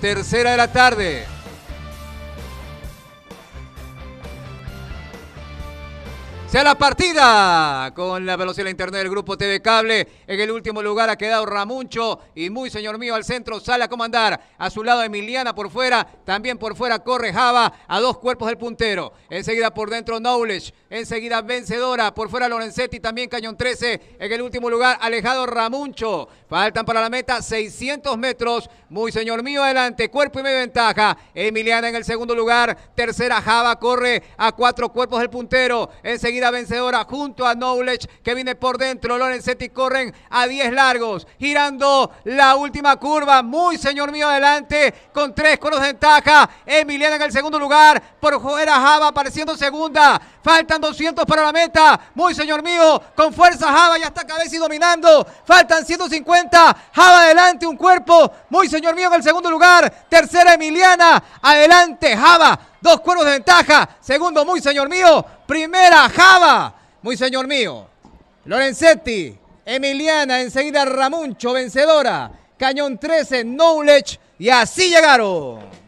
tercera de la tarde. sea la partida con la velocidad de internet del grupo TV Cable. En el último lugar ha quedado Ramuncho y muy señor mío al centro sale a comandar. A su lado Emiliana por fuera, también por fuera corre Java a dos cuerpos del puntero. Enseguida por dentro Knowledge, enseguida vencedora, por fuera Lorenzetti, también Cañón 13. En el último lugar alejado Ramuncho. Faltan para la meta 600 metros. Muy señor mío adelante, cuerpo y medio ventaja. Emiliana en el segundo lugar, tercera Java corre a cuatro cuerpos del puntero. Enseguida vencedora junto a Knowledge que viene por dentro. Lorenzetti corren a 10 largos, girando la última curva. Muy señor mío adelante con tres cuernos de ventaja. Emiliana en el segundo lugar, por a Java apareciendo segunda. Faltan 200 para la meta. Muy señor mío, con fuerza Java ya está cabeza y dominando. Faltan 150. Java adelante, un cuerpo. Muy señor mío en el segundo lugar. Tercera Emiliana. Adelante Java. Dos cuernos de ventaja. Segundo, muy señor mío. Primera Java, muy señor mío. Lorenzetti, Emiliana, enseguida Ramuncho, vencedora. Cañón 13, Knowledge. Y así llegaron.